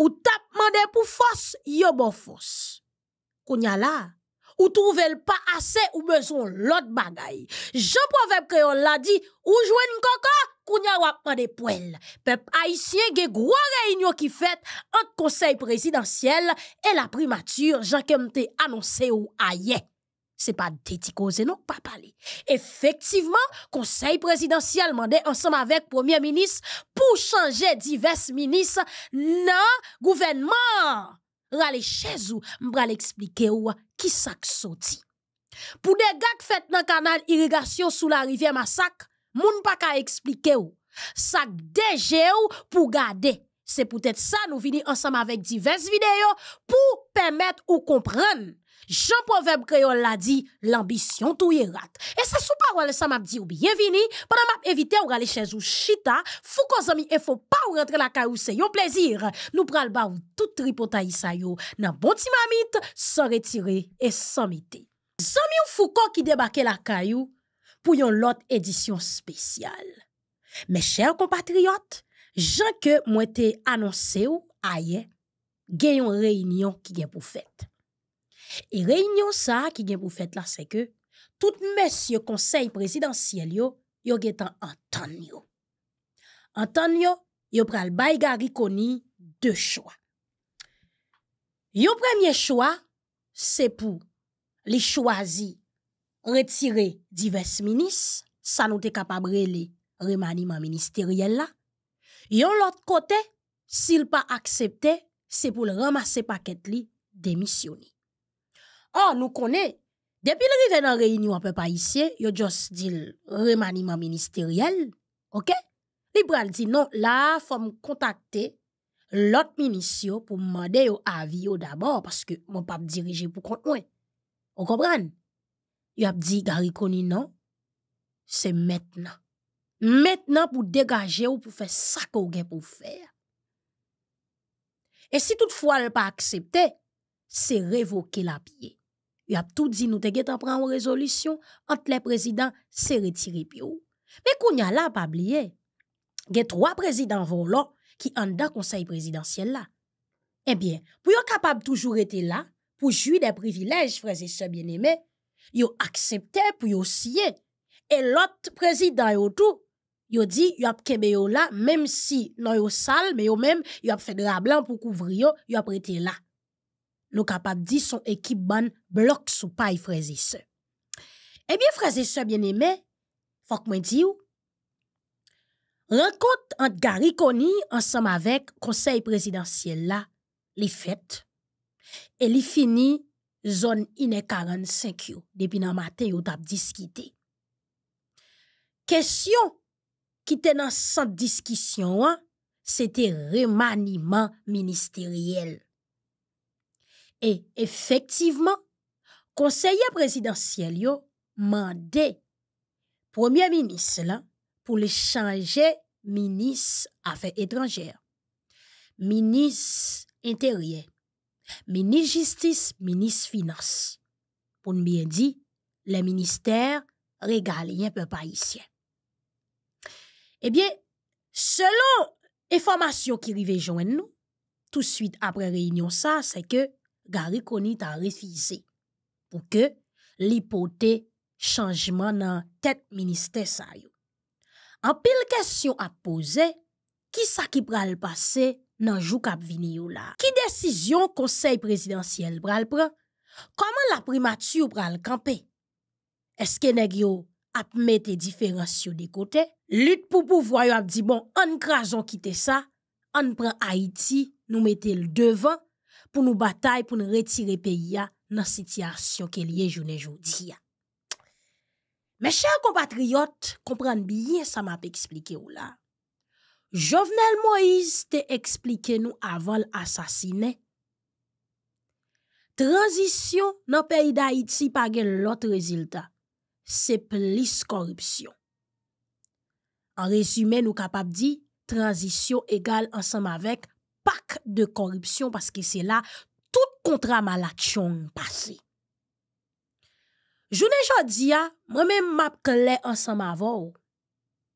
Ou tap mande pou fos, yo bon fos. Kounya la, ou trouvel pas assez ou besoin l'autre bagay. Jean proverbe Creole la di, ou jouen koko, kounya wap mande poel. Pep haïtien ge gwore réunion ki fête an conseil présidentiel et la primature jean kem te ou aye n'est pas de non pas parler effectivement conseil présidentiel mandé ensemble avec premier ministre pour changer divers ministres dans gouvernement rale chez ou m'bra expliquer ou qui ça sorti pour des gars fait dans canal irrigation sous la rivière Massac. moun pas ka expliquer ou sac pour garder c'est peut-être ça nous venons ensemble avec divers vidéos pour permettre ou comprendre Jean Proverbe Créole l'a dit, l'ambition tout y rate. Et c'est sous parole ça m'a dit ou bienvenue, pendant m'a évité ou aller chez ou chita, fou qu'on et faut pas ou rentrer la caillou, c'est un plaisir. Nous pral ba ou tout tripotaï sa yo, nan bon timamite, sans retirer et sans mité. Zami ou Foucault qui débarquait la caillou pour une autre édition spéciale. Mes chers compatriotes, Jean que moi annoncé ou ailleurs, une réunion qui est pour fête. Et réunion ça qui vient pour fête là, c'est que tout monsieur conseil présidentiel yo, yo Antonio. Antonio, il pral pris deux choix. Le premier choix, c'est pour les choisir, retirer divers ministres, ça nous été capable de remaniement ministériel là. et l'autre côté, s'il pas accepté, c'est pour le ramasser paquet de démissionner. Oh, nous connaissons, depuis le dans la réunion, on peut pas ici, a juste dit remaniement ministériel, ok? Libral dit non, là, il faut me contacter l'autre ministre pour demander un avis d'abord, parce que mon pas diriger pour compte moi. Vous comprenez? Il a dit, Gary Koni, non, c'est maintenant. Maintenant pour dégager ou pour faire ça qu'on a pour faire. Et si toutefois elle pas accepté, c'est révoquer la pied. Il a tout dit, nous te prendre une résolution entre les présidents, c'est retiré Mais qu'on y a là, pas oublié, il y a trois présidents volants qui ont dans conseil présidentiel là. Eh bien, pour être capable toujours être là, pour jouer des privilèges, frères et sœurs bien-aimés, ont accepté pour s'y aller. Et l'autre président il tout, dit il a kembe yo là, e même si non yo sale, mais yo même yo a fait de la blanc pour couvrir yo, yo a prêté là le capable dit son équipe ban bloc sous paille frères et sœurs. Eh bien frères et sœurs bien-aimés, faut que moi dis rencontre entre Gary ensemble avec conseil présidentiel là, les fêtes et les fini zone iné 45 depuis dans matin vous avez discuté. Question qui était dans cette discussion, hein, c'était remaniement ministériel. Et effectivement, conseiller présidentiel yo au Premier ministre la changer ministre de ministre étrangères, ministre intérieur, ministre ministre ministre Pour Pour bien dire, les le Ministère peuple ici. Eh bien, selon information qui rive à nous, tout de suite après réunion ça, c'est que Gary Conit a refusé pour que l'hypothèse changement dans tête ministère ça yo. En pile question à poser, qui ça qui pral passer dans jou kap vini yo là? Qui décision conseil présidentiel pral prend? Comment la primature le camper? Est-ce que nèg yo a mette différence yo de côté? Lutte pour pouvoir dit bon, on crason quitter ça, on prend Haïti, nous mettez le devant pou nou batay pou nou retire peyi ya nan sityasyon ke liye jounen joudi ya. Mè chèr kompatriyot, komprenn biyen sa map eksplike ou la. Jovenel Moïse te eksplike nou avan l'assasine. Transisyon nan peyi da Iti pagen lot rezilta. Se plis korupsyon. An rezume nou kapap di, transisyon egal ansam avek, pack de corruption parce que c'est là tout contrat l'action passé. Je ne dis ah, moi-même, m'a clé ensemble avec vous.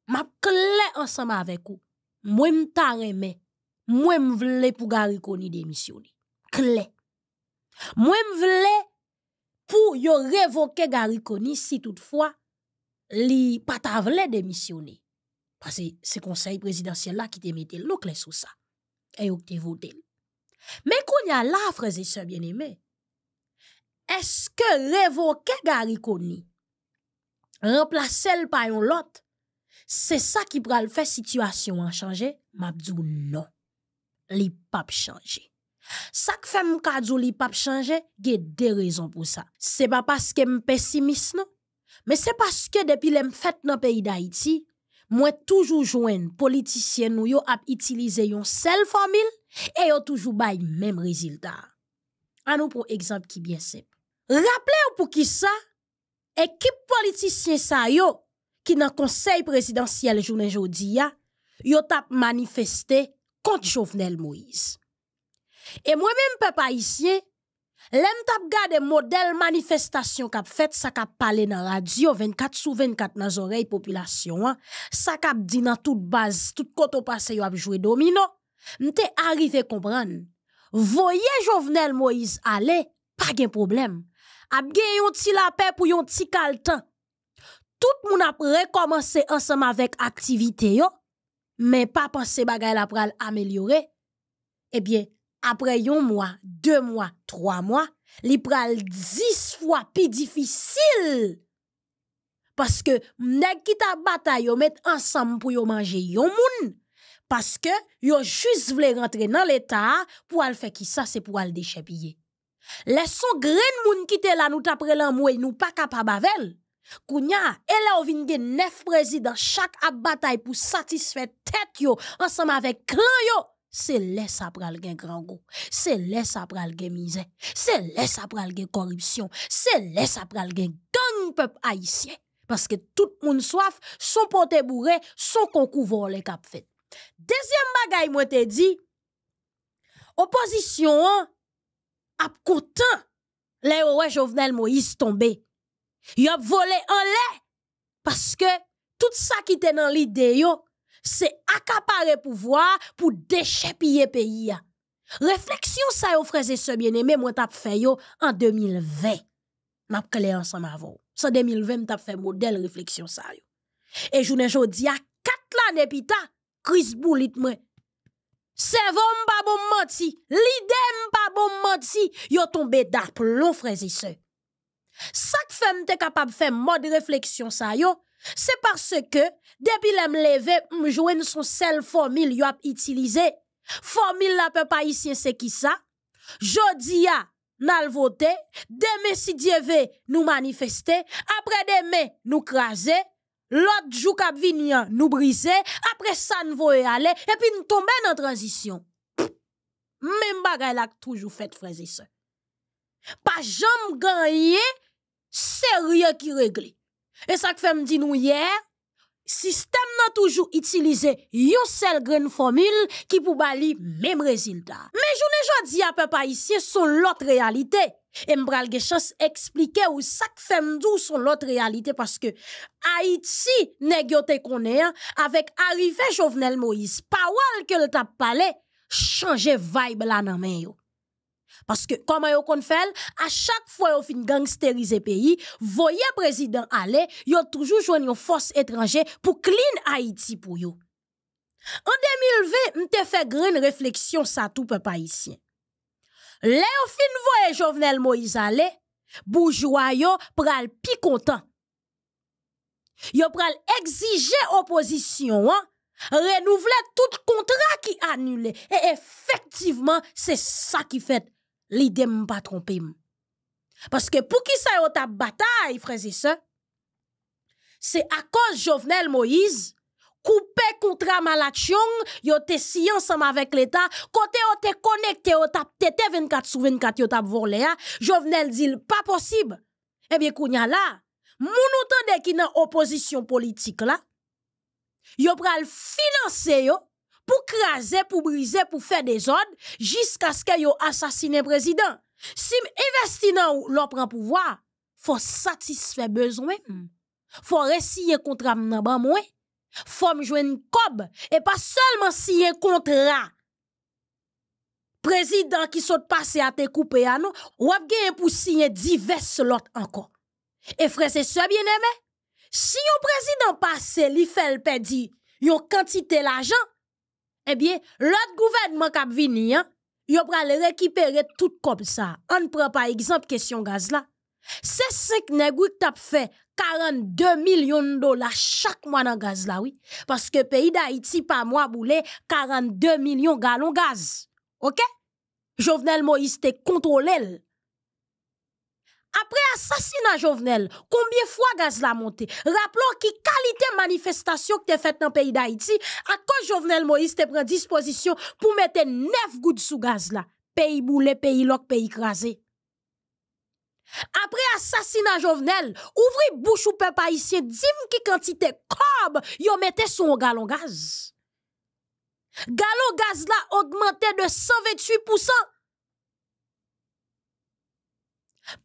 M'a clé ensemble avec vous. Moi, m'ta remè. Moi, m'vle pour Gary Koni démissionner. Clé. Moi, m'vle pour y révoquer Gary Koni si toutefois, li pata démissionner. Parce que c'est conseil présidentiel là qui te mette l'eau clé sous ça et vous voté. Mais qu'on y a là, frères et bien-aimés, est-ce que révoquer Gary remplacer le par un lot, c'est ça qui pourra le faire situation en changer? Mabdou non. Li pap changer. Ça que fait papes li pap changer, a deux raisons pour ça. C'est pas parce que suis pessimiste non, mais c'est parce que depuis les fait dans le pays d'Haïti, moi toujours joindre politicien nou yo ap utiliser yon sel formule et yo toujours bay même résultat. A nou pou exemple ki bien sep. Rappelez ou pou ki sa, ekip ça sa yo ki nan conseil présidentiel journée jodi a yo tap manifesté kont Jovenel Moïse. Et moi-même pe pa Lem tap gade modèle manifestation kap fait sa kap parler la radio, 24 sur 24 dans oreille population Sa hein. kap dit dans tout base tout koto passé, yo ap joué domino. arrivé arrivé comprendre. voyez Jovenel Moïse ale, problème gen problème Ap gen yon ti paix pour yon ti kaltan. Tout moun a recommencé ensemble avec activité yo, mais pas penser bagay la pral Eh bien, après un mois, deux mois, trois mois, li pral dix fois plus difficile. Parce que nèg qui ta bataille yo met ensemble pour manger yon moun parce que yo juste voulu rentrer dans l'état pour faire ça c'est pour aller Les Laissons grain moun qui là nous tapre l'amour et nous pas capable avec Kounya, elle a vin neuf présidents chaque bataille pour satisfaire tête ensemble avec clan yo c'est laisse après gain grand goût c'est laisse après gain misère c'est laisse après gain corruption c'est laisse après gain gang peuple haïtien parce que tout le monde soif son pote bourré son concours volé cap fait deuxième bagaille moi te dit opposition a content les ouais Jovenel Moïse tombé il volé en l'air parce que tout ça qui était dans l'idée c'est accaparer pouvoir pour le pays. Réflexion ça yo frères et bien-aimés, moi t'a fait yo en 2020. M'a clair ensemble avou. Ça 2020 t'as fait modèle réflexion ça yo. Et journée jodi a 4 l'année plus tard, crise boulit moi. C'est vous pas bon menti, l'idée pas bon menti, yo tomber d'aplomb frères et sœurs. Cette femme est capable faire mode réflexion ça yo. C'est parce que, depuis l'aime levé, m'jouen son seule formule utilisée. utilisé. Formule la peu pas c'est qui ça? Jodia, n'al voté. Demain, si Dieu veut, nous manifester. Après demain, nous craser. L'autre jour, nous briser. Après ça, nous voyons aller. Et puis, nous tomber dans la transition. Même bagay a toujours fait, frère et soeur. Pas jamais gagné, rien qui réglé. Et ça que fait dit nous hier, système n'a toujours utilisé une seule formule qui pour le même résultat. Mais je ne dis à peu pas ici l'autre réalité. Et je où expliquer ou ça que fait l'autre réalité parce que Haïti négoté qu'on est avec arrivé Jovenel Moïse, parole que le tap parlé changer vibe là dans parce que comment yon kon a à chaque fois yon fin gangsteriser pays, voyez président aller, yon toujours jouen une force étrangère pour clean Haïti pour yon. En 2020, m'te fait grande réflexion ça tout peuple haïtien. Lè yon fin voye Jovenel Moïse aller, bourgeois yon pral pi content. Yon pral exiger opposition, renouveler tout contrat qui annulé. Et effectivement, c'est ça qui fait l'idée m'a pas trompé. Parce que pour qui ça ta bataille, frères et c'est à cause Jovenel Moïse, coupé contre Malachion, yon te si ensemble avec l'État, côté yon te connecté, yon tap tete 24 sur 24, yon tap volé, hein. Jovenel dit pas possible. Eh bien, kounya là, moun entende qui nan opposition politique là, yo pral financer yo, pour craser, pour briser, pour faire des ordres, jusqu'à ce qu'ils assassiné le président. Si investi dans prend pouvoir, faut satisfaire besoin. Faut résister contre un ban moins, Faut me joindre cob et pas seulement un contrat. Président qui saute passer à te couper à nous, ou a pour signer divers lotes encore. Et frère c'est ce bien aimé si un président passe, li fait le pédi, une quantité l'argent, eh bien, l'autre gouvernement kap vini, hein, va a récupérer tout comme ça. On prend par exemple question gaz là. cinq 5 qui a fait 42 millions de dollars chaque mois dans gaz là oui. parce que pays d'Haïti par mois boule 42 millions gallons gaz. Ok? Jovenel Moïse te contrôlé apre asasina jovenel, kombye fwa gaz la monte? Rapplon ki kalite manifestasyon ki te fet nan peyi da iti, akon jovenel Moïse te pren disposisyon pou mette nef goud sou gaz la. Peyi boule, peyi lok, peyi krasi. Apre asasina jovenel, ouvri bouch ou pe pa isye, dim ki kantite kob yo mette sou galon gaz. Galon gaz la augmente de 128%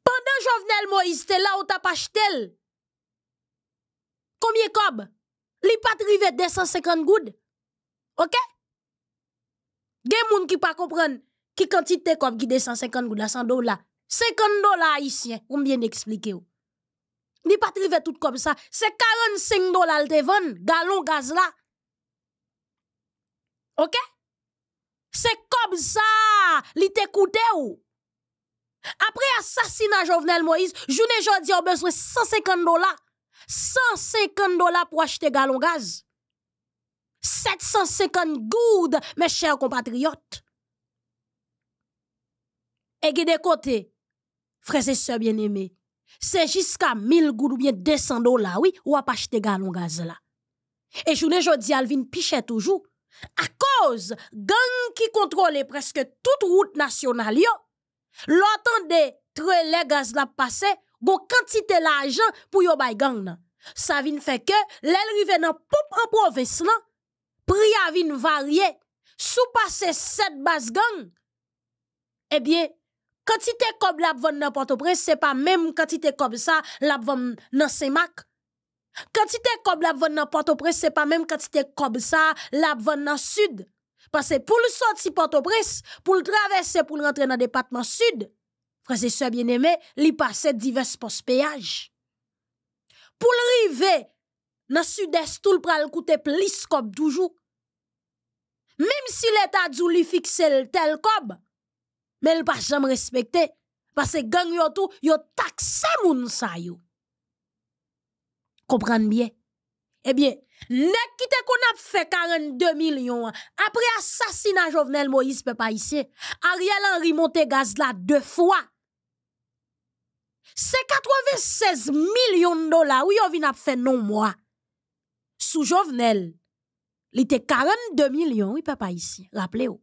Pendant Jovenel Moïse était là, on t'a pas acheté. Combien de cob? Li pas arrivé 250 goud. OK? Gen moun qui pas comprendre qui quantité cob qui 250 goudes 100 dollars. 50 dollars haïtiens, on bien expliquer ou. Li pas arrivé tout comme ça, c'est 45 dollars te vendre gallon gaz là. OK? C'est comme ça, li t'écoute ou. Après assassinat Jovenel Moïse, journée jodi a besoin de 150 dollars. 150 dollars pour acheter galon gaz. 750 goudes, mes chers compatriotes. Et de des côté, frères et sœurs bien-aimés, c'est jusqu'à 1000 goudes ou bien 200 dollars, oui, ou pas acheter galon gaz là. Et journée jodi Alvin pichait toujours. À cause gang qui contrôle presque toute route nationale, yo, L'entendez, très les gaz la passé, gon quantité l'argent pour yo bay gang nan. Ça vient fait que l'elrive nan pop en province là, prix a vin varié. Sous passé 7 bas gang. Eh bien, quantité comme la vendre dans Port-au-Prince, c'est pas même quantité comme ça la vendre dans Saint-Marc. Quantité comme la vendre dans Port-au-Prince, c'est pas même quantité comme ça la vendre dans Sud. Parce que pour le sortir Port-au-Prince, pour le traverser, pour rentrer dans le département sud, frères et bien aimé il passe divers postes péage. Pour le river, dans le sud-est, tout le pral coûte plus comme toujours. Même si l'État dit lui fixe tel comme, mais il pas jamais respecter Parce que gang yo tout, yo taxe moun sa yo. Comprenez bien. Eh bien, ne qui qu'on a fait 42 millions après assassinat Jovenel Moïse papa, pas ici. Ariel Henry monte gaz deux fois. C'est 96 millions de dollars oui on vient faire non moi. Sous Jovenel, il était 42 millions, oui peut ici. Rappelez-vous.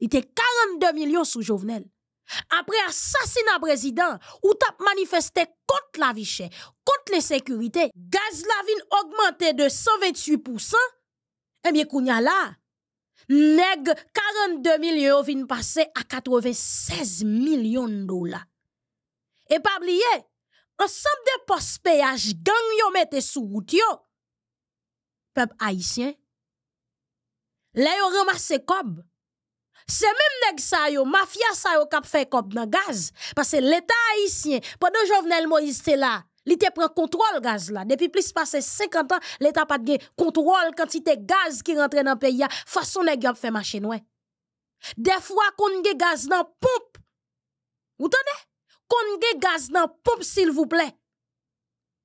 Il était 42 millions sous Jovenel. Après assassinat président, ou a manifesté contre la vie contre les le gaz la vin augmenté de 128%, eh bien, a là, 42 millions vin passé à 96 millions de dollars. Et pas oublier, ensemble de postes péage gang yo mette sous route yo. Peuple haïtien, là yo ramasse cob, c'est même nèg ça yo, mafia ça yo kap fait cob dans gaz parce que l'état haïtien pendant Jovenel Moïse c'est là. Il te prend contrôle gaz Depuis plus de 50 ans, l'État n'a pas de contrôle quantité gaz qui rentre dans le pays. Façon de faire machine. Ouais. Des fois, qu'on a gaz dans la pompe. Vous entendez? Qu'on a gaz dans la pompe, s'il vous plaît.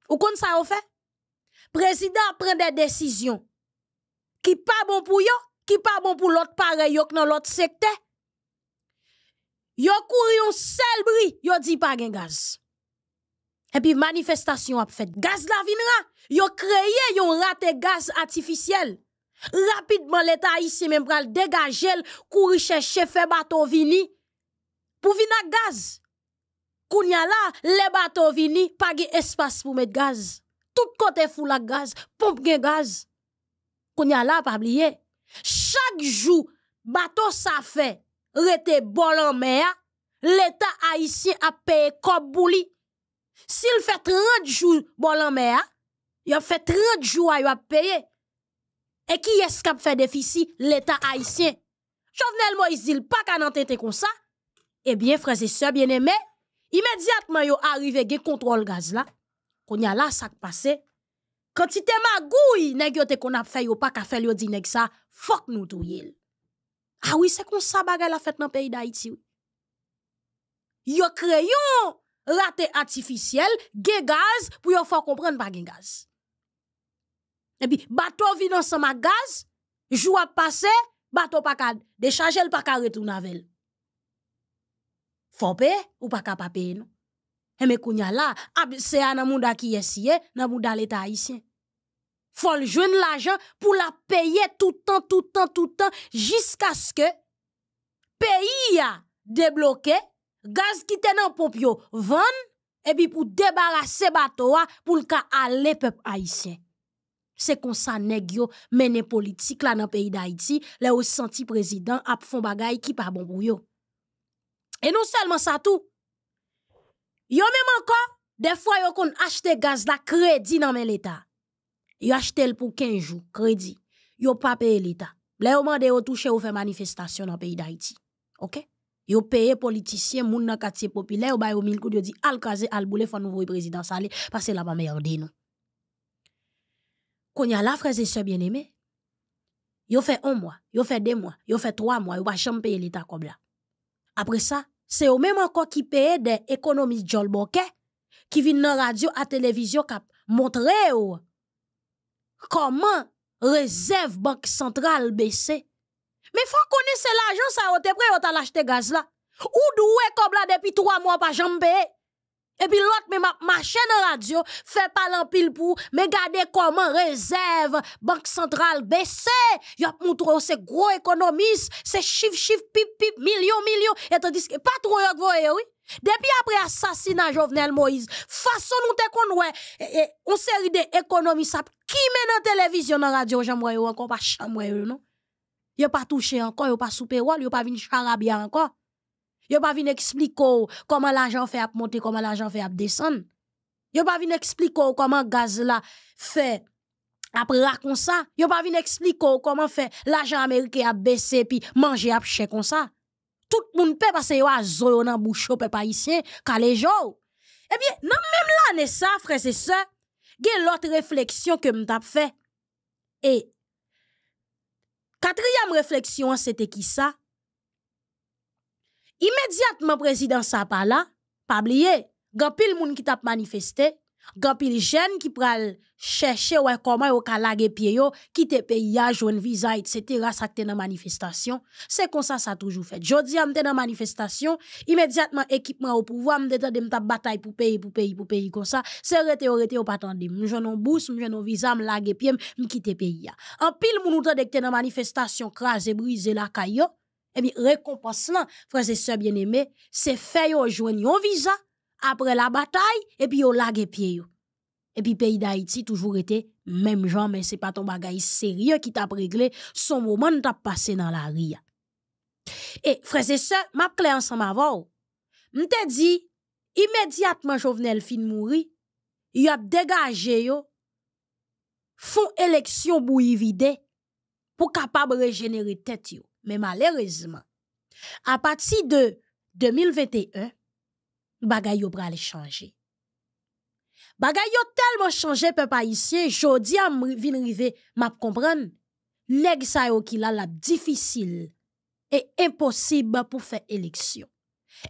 Ou qu'on ça fait? Président prend des décisions qui pas bon pour vous, qui pas bon pour l'autre pareil yok dans l'autre secteur. Yo couru un seul bruit, yo dit pas gen gaz. Et puis manifestation a fait gaz la vinra, yo créé yon raté gaz artificiel. Rapidement l'état ici même pral dégager courir chercher fait bateau vini pour vina gaz. Kounya là, les bateaux vini pas gen espace pour mettre gaz. Tout côté fou la gaz, pompe gen gaz. Kounya là pas oublier chaque jour, bateau ça fait, rete bol en mer, l'État haïtien a payé comme bouli. S'il fait 30 jours bol en mer, il a fait 30 jours à a payé. Et qui est-ce qui a fait déficit? L'État haïtien. Jovenel Moïse, dit pas qu'à n'entendre comme ça. Eh bien, frères et sœurs bien-aimés, immédiatement, yo arrivé, gen contrôle gaz là. Qu'on y a là, ça Kan ti te magouy neg yo te kon ap fè yo pa ka fè yo di neg sa, fok nou tou yel. Awi se kon sa bagay la fèt nan peyi da iti yo. Yo kreyon rate atifisyel, ge gaz pou yo fok kon pren bagen gaz. Ebi, bato vi nan sa magaz, jou ap pase, bato pa ka dechaje l pa ka retoun avèl. Fok pe ou pa ka papey nou. Et mais kounya là, ah, ben, c'est un monde qui est un nan mouda l'état e haïtien. Faut le jouer l'argent pour la payer tout temps, tout temps, tout temps, jusqu'à ce que pays a débloqué, gaz qui te nan pompio vann, et puis pour débarrasser bateau pour le cas aller peuple haïtien. C'est comme ça, Negio, mène politique dans le pays d'Haïti, le senti président ont fait bagay qui pas bon pour yo. Et non seulement ça tout, Yo même encore, des fois, yo kon achete gaz la crédit dans l'État. Yo achete le pour 15 jours, crédit. Yo pas payé l'État. Là, yo mande yo touche ou fait manifestation dans le pays d'Haïti. OK? Yo paye politicien, moun nan quartier populaire, yo ba yo mille coups, yo di al kaze, al boule, fon nouveau président salé, parce que la pas merde nou. Konya la, fraise et bien aimé, yo fait un mois, yo fait deux mois, yo fait trois mois, yo pas jamais l' l'État comme là. Après ça, c'est au même encore qui paye des économistes qui viennent dans radio et à télévision cap montrer comment réserve banque centrale baisser mais faut connaître l'argent ça au prêt au ta acheté gaz là ou doué comme là depuis trois mois pas jambé. payer et puis l'autre, mais ma, ma chaîne radio fait pas l'empile pour, mais regardez comment réserve, banque centrale baissée. Y'a a montré c'est gros économistes, c'est chiffre, chiffre, pip, pip, millions, millions. Et tandis que pas trop vous voyez, oui. Depuis après assassinat Jovenel Moïse, façon nous te konwe, on on série d'économistes qui mène la télévision, en radio, ou encore pas chambre, non? Y'a pas touché encore, y'a pas soupé, Y'a pas une charabia encore. Yo pas vin expliquer comment l'argent fait monter, comment l'argent fait à descendre. Yo pas vin expliquer comment gaz fait après racon ça, yo pas vin expliquer comment fait l'argent américain a baisser puis manger a cher comme ça. Tout le monde peut parce à yo a le nan bouche peuple haïtien les jour. Eh bien, non même l'année ça frères et sœurs, gen l'autre réflexion que m't'a fait. Et quatrième réflexion c'était qui ça Immédiatement, président sa pa a plein bliye, gens qui moun ki tap manifeste, gens qui ont ki pral chèche ont comment yo kalage pied yo, qui ont ya, un visa, etc. ça te ça, manifestation, c'est comme ça ça toujours fait. Jodi am te dans manifestation ont équipement au pouvoir ont de te bataille pour payer pour payer pour payer comme ça, c'est se rete ou rete ou pas M jenon bous, m jenon viza, m lage pie, on pile moun ou te dek dans manifestation craser briser la caillou et eh bien, récompense là, frères et sœurs bien-aimés, c'est fait, faire joindre un visa après la bataille et puis au et pied. Et puis pays d'Haïti toujours été même genre mais c'est pas ton bagage sérieux qui t'a réglé son moment t'a passé dans la ria. Et frères et sœurs, m'a en ensemble avant. M'te dit immédiatement Jovenel fine mouri, il a dégagé yo font élection bouillie pour capable régénérer tête mais malheureusement, à partir de 2021, bagay yo pral changer. tellement changé peuple haïtien, jodi a vin rive m'a comprendre. Leg sa yo la difficile et impossible pour faire élection.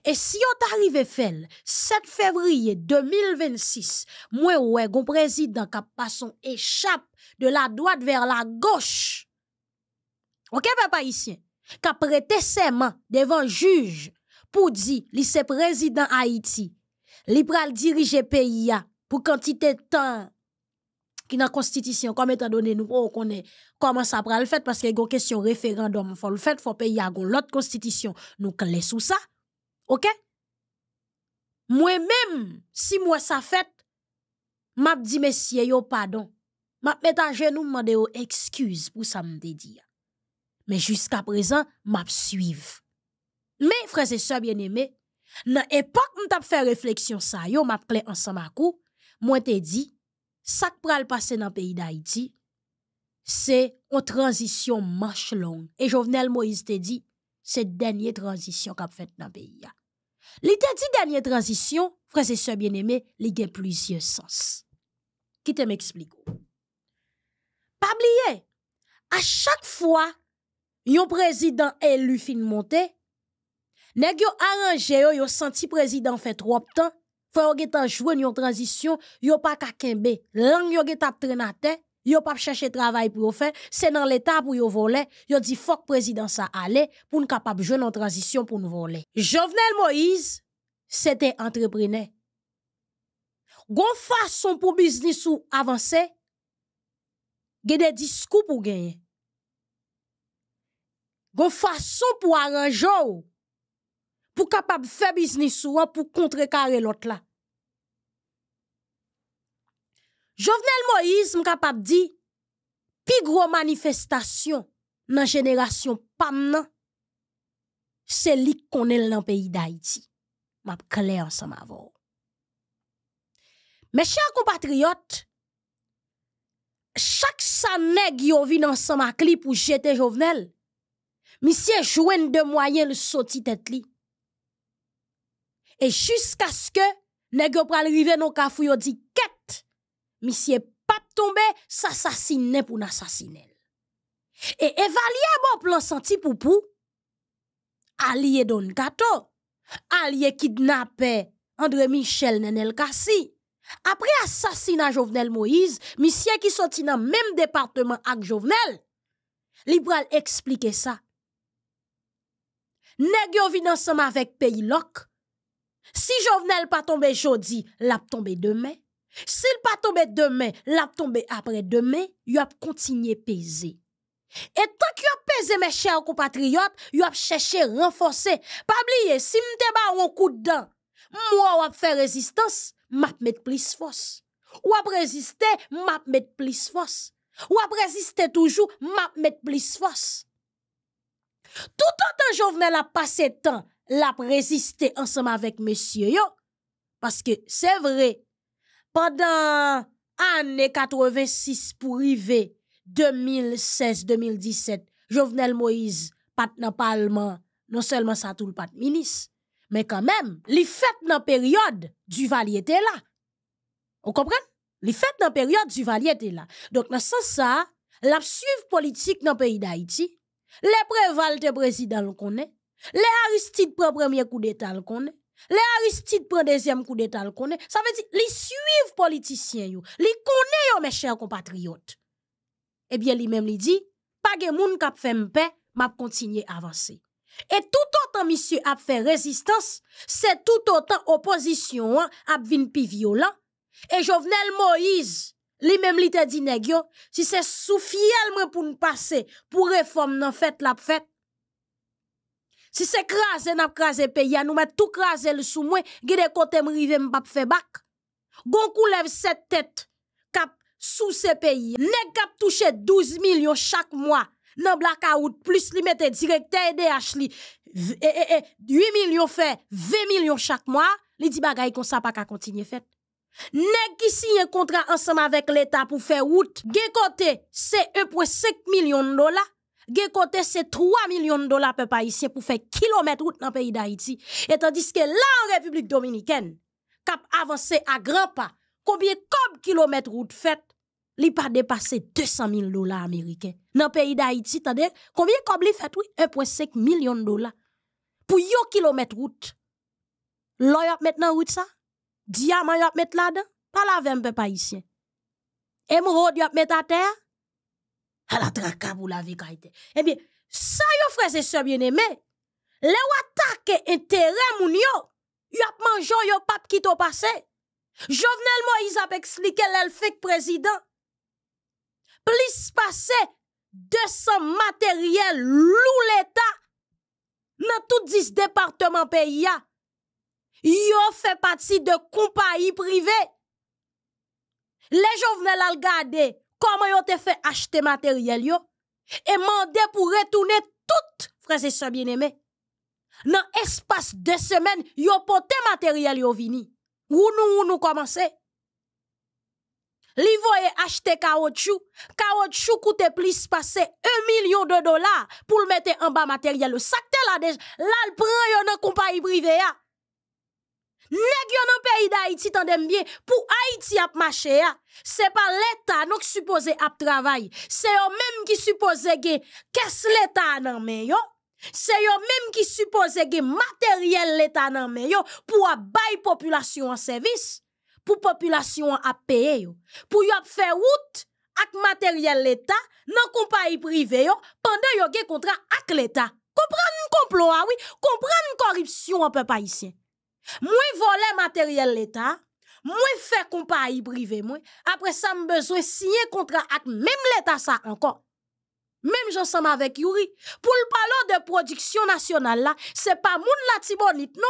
Et si on t'arrive le 7 février 2026, moi ouais, président qui passe son échappe de la droite vers la gauche. OK, papa haïtien, qui prêté serment devant juge pour dire, c'est président Haïti, li pral diriger pays pour quantité de temps qui dans constitution, comme étant donné nous, on connaît comment ça pral fait, parce qu'il y a une question référendum, faut le faire, faut a une l'autre constitution, nous clé sous ça. OK? Moi-même, si moi ça fait, m'a dit messieurs, yo pardon. M'a je à genoux, m'a excuse pour ça me dire mais jusqu'à présent m'a suivre mais frères et sœurs bien-aimés dans l'époque m'ta fait réflexion ça yo m'a ensemble à moi t'ai dit ça qui pral passer dans le pays d'Haïti c'est une transition marche longue et Jovenel Moïse te dit c'est dernière transition qu'a fait dans le pays là li te dit dernière transition frères et sœurs bien-aimés li a plusieurs sens qui te m'explique pas oublier à chaque fois yon président élu fin monté, nèg yo arrangé yo, yo senti président fait trop temps, fè yo getan jouen yon transition, yo pa ka lang yo getan traîner à yo pa chercher travail pour yo faire, c'est dans l'état pour yo voler, yo dit fok président ça aller pour nous capable jouer transition pour nous voler. Jovenel Moïse, c'était entrepreneur. Gon façon pour business ou avancer, a des discours pour gagner. Gon façon pour arranger pour capable faire business ou pour contrecarrer l'autre là. Jovenel Moïse capable dit pi gros manifestation dans génération pam nan c'est li connaît dans pays d'Haïti. M'a clair ensemble avant. Mes chers compatriotes, chaque saneg yo vin ensemble ma clip pour jeter Jovenel Monsieur jouen de moyen le sorti et li. jusqu'à que que negyo pral rive non kafou yo di ket, pas pap tombe pour pou Et Et evalye bon plan senti pou pou, Allié Don Gato, allié kidnappé André Michel Nenel Kassi, après assassinat Jovenel Moïse, monsieur qui sortit dans même département avec Jovenel, li pral ça. ça nèg yo vin ensemble avec pays lok. Si Jovenel pas tombé jodi, l'a tombé demain. S'il pas tombé demain, l'a tombe après-demain, yon a continué peser. Et tant que a pesé mes chers compatriotes, yon a cherché renforcer. Pas oublier si m'te ba un coup de dent, moi je faire résistance, m'a mettre plus force. Ou ap résister, m'a mettre plus force. Ou ap résister toujours, m'a mettre plus force. Tout autant, Jovenel a passé temps, la résisté ensemble avec Monsieur, yo. Parce que c'est vrai, pendant l'année 86 pour 2016-2017, Jovenel Moïse pas le Parlement, non seulement ça, tout le ministre, mais quand même, les fêtes dans la période du étaient là. Vous comprenez Les fêtes dans la période du étaient là. Donc, dans sens ça, la suivre politique dans le pays d'Haïti, le Préval te président le connaît. Le Aristide prend premier coup d'État le connaît. Le Aristide prend deuxième coup d'État connaît. Ça veut dire, les suivent politiciens yo. Les connaît mes chers compatriotes. Eh bien, lui-même, lui dit, pas de qui a fait paix, m'a continué à avancer. Et tout autant monsieur a fait résistance, c'est tout autant opposition hein, a un plus violent. Et Jovenel Moïse, Li mêmes li te si c'est sou fiel nous pou pour pou reform la fête. Si se krasen ap krasen nous ya nou craser tout krasen l sou mwen, gede kote m bak. Gon kou cette set cap kap sou se Neg kap touche 12 millions chaque mois, nan blackout plus li mette EDH e li. 8 e, e, millions fait 20 millions chaque mois, li di bagay kon sa pa Nèg qui un contrat ensemble avec l'État pour faire route, côté c'est 1.5 million de dollars, côté c'est 3 millions de dollars pour faire kilomètre route dans le pays d'Haïti. Et tandis que là en République dominicaine, cap avancé à grands pas, combien comme kilomètres route fait li pas dépassé 200 000 dollars américains. Dans le pays d'Haïti, attendez, combien de li fait oui 1.5 million de dollars pour yon kilomètre route. Loyer maintenant route ça diamant yo ap met la dan, pas vem pe pa isyen. Emerod yo ap met a a la traque pou la Eh bien, sa yo et sœurs bien aimés le watake intérêt moun yo, yop ap yop yo pap kito passé. Jovenel Moïse ap expliqué lel président. Plus Plis 200 matériels lou l'État dans tout 10 départements pays ya yo fait partie de compagnie privée. Les jeunes la regarder. comment yo te fait acheter matériel yo et mandé pour retourner tout frères et sœurs bien-aimés. Dans l'espace de semaines, yo poté matériel yo vini. Où nous où nous commencer. Li voye acheter caoutchouc, caoutchouc coûte plus passer 1 million de dollars pour le mettre en bas matériel. Sakte la déjà, là le prend yo dans compagnie privée d'Haïti bien pour Haïti à marcher, ah. c'est pas l'état non supposé à travail c'est eux même qui supposé qu'est-ce l'état nan meilleur. c'est eux même qui supposé gain matériel l'état nan meilleur pour la population en service pour population à payer pour faire route ak matériel l'état nan compagnie privé yo pendant yo contrat avec l'état comprendre complot oui. Ah oui comprendre corruption en peuple haïtien moi le matériel l'État, moi faire compagnie privé privés. Après ça me besoin signer contrat avec même l'État ça encore. Même j'en j'ensemble avec Yuri pour le parler de production nationale là, c'est pas moun la non.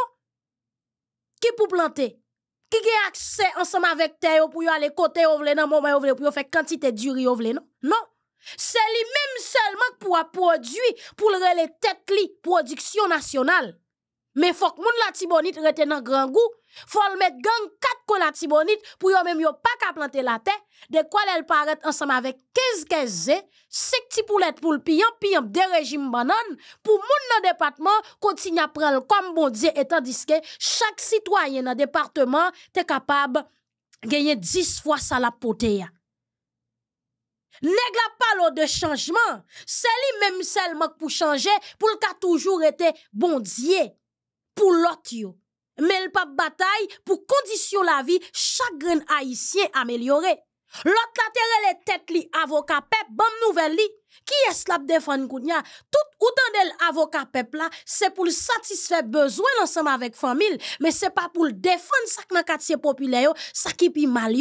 Qui peut planter qui a accès ensemble avec terre pour aller côté dans moment ou pour faire quantité d'uri ou non non c'est lui même seulement pour produire pour le tête li production nationale mais faut que moun la tibonite rete nan grand goût. Faut le mettre gang 4 ko la tibonite pour yon même yon pas ka planter la terre. De quoi elle paraît ensemble avec 15 15 6 petits poulettes pour le pion, pion de régime banane. Pour moun nan département, continuent à prendre comme bon Dieu et tandis que chaque citoyen dans département est capable de gagner 10 fois sa la potée. pas l'eau de changement. C'est lui même seulement pour changer, pour le cas toujours été bon Dieu pour l'autre. Mais le pas bataille pour condition la vie chaque haïtien amélioré. L'autre les tête li avocat pep bonne nouvelle li qui est la défendre kounya tout autant de avocat pep c'est pour satisfaire besoin ensemble avec famille mais c'est pas pour défendre ça dans quartier populaire ça qui pi mal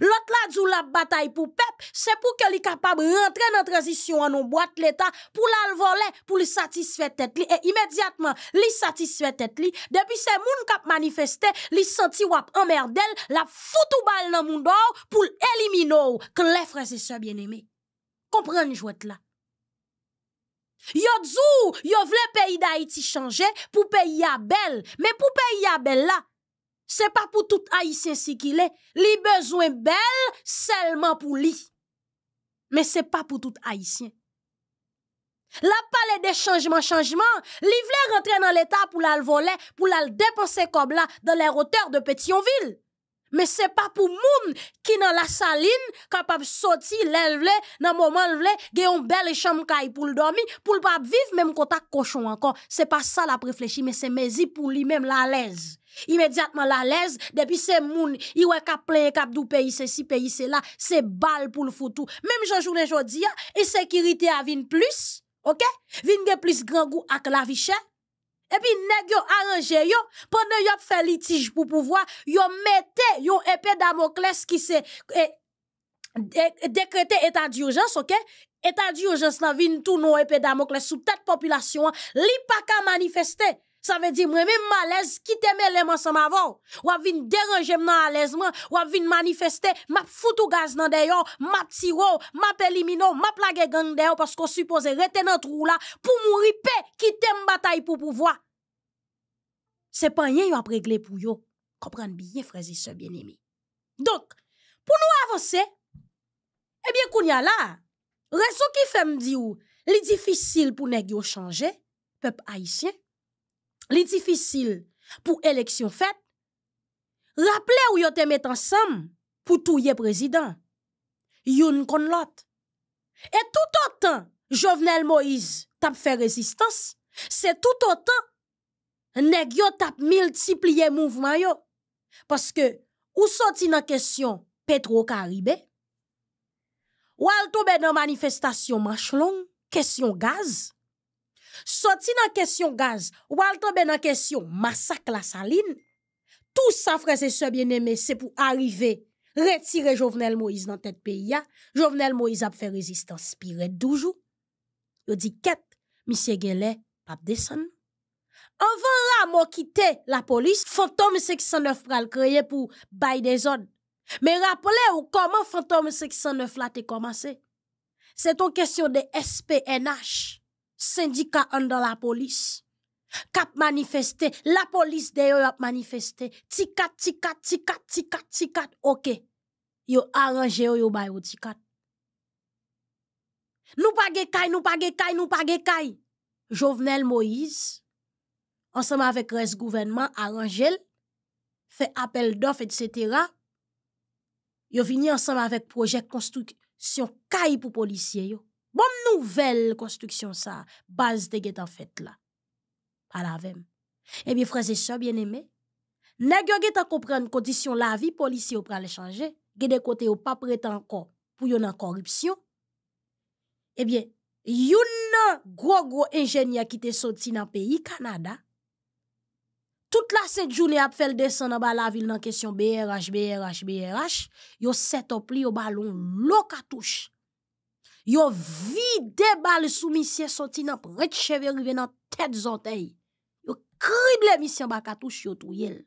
L'autre là, la bataille pour peuple, c'est pour qu'elle est capable de rentrer dans la transition en boîte l'État pour la voler, pour le satisfaire tête Et immédiatement, li satisfait tête li. Depuis ces moun kap manifesté, li senti wap emmerdel, la foutou balle dans moun d'or pour l'éliminer. Que les frères et sœurs bien-aimés. Comprenne jouet là. Yo djou, yo vle pays d'Haïti changé pour pays à belle. Mais pour pays à là, Se pa pou tout aisyen si ki le, li bezwen bel selman pou li. Me se pa pou tout aisyen. La pale de chanjman chanjman, li vle rentre nan l'Etat pou la l'vole, pou la l'depanse kob la dan l'eroteur de Petionville. Me se pa pou moun ki nan la saline, kapap soti, lel vle, nan mouman vle, geyon bel e chamkay pou l'domi, pou l'pap viv menm kota koshon ankon. Se pa sa la preflechi, me se mezi pou li menm la lez. immédiatement la l'aise depuis ces moun il wè k'ap plein cap dou pays c'est pays c'est là c'est balle pour le foutou même jour journée jodi a insécurité hein, a vin plus OK a gen plus grand goût ak la vie et puis nèg yo arrangé yo pendant yo fè litige pour pouvoir ils yo mette yon épée d'amoclès qui s'est eh, décrété état d'urgence OK état d'urgence la vin tout non épée d'amoclès sous tête population hein. li pa ka manifester ça veut dire moi même malaise qui t'aime les ensemble avant. Ou me déranger l'aise. moi ou vin manifester, m'a foutu gaz dans d'ailleurs m'a tiro, m'a élimino, m'a plagué gang d'ailleurs parce qu'on supposé rester dans trou là pour mourir paix t'aime bataille pour pouvoir. C'est pas rien yon a réglé pour yo. Comprendre bien frères et sœurs bien-aimés. Donc, pour nous avancer, eh bien a là, raison qui fait me dire ou, li difficile pour nèg yo changer, peuple haïtien les difficile pour élection faite rappelez où vous te met ensemble pour tout le président yon et tout autant Jovenel Moïse t'a fait résistance c'est tout autant a multiplié multiplier mouvement parce que ou sorti une question petro caribe ou sont-ils dans manifestation marche long question gaz Soti en question gaz, Walter dans en question massacre la saline. Tout sa sœurs bien aimés c'est pour arriver. Retirer Jovenel Moïse dans tête pays Jovenel Moïse a fait résistance. toujours. doujou. Yo dit ket, monsieur gele pas descendre. Avant la mo quitter la police, Fantôme 609 pral créé pour bailler des zones. Mais rappelez-vous comment Fantôme 609 la commencé. commencé. C'est ton question de SPNH syndicat en dans la police Cap manifeste, la police de a ap manifeste. Tikat, tikat, tikat, tikat, ok. Yo aranje yo yo bay yo tikat. Nous ne kay, nous pa nous kay, nous pas kay. Jovenel Moïse, ensemble avec reste gouvernement arrangé, fait fait appel d'offres, etc. Yo vini ensemble avec projet construction kay pour policiers yo. Bonne nouvelle construction ça base de guet en fait là à la même Eh bien frères et sœurs bien-aimés nèg yo compris comprendre condition la vie policier pour aller changer gè des côtés ou pas prêt encore pour yon en corruption Eh bien y un gros gros ingénieur qui te sorti dans pays Canada toute la cette journée a fait le descend en bas la ville dans question BRH BRH BRH yo a sept li au ballon l'eau touche Yo vide bal sou misye soti nan prit cheve riven nan tet zantey. Yo krible misye mba katous yo tou yel.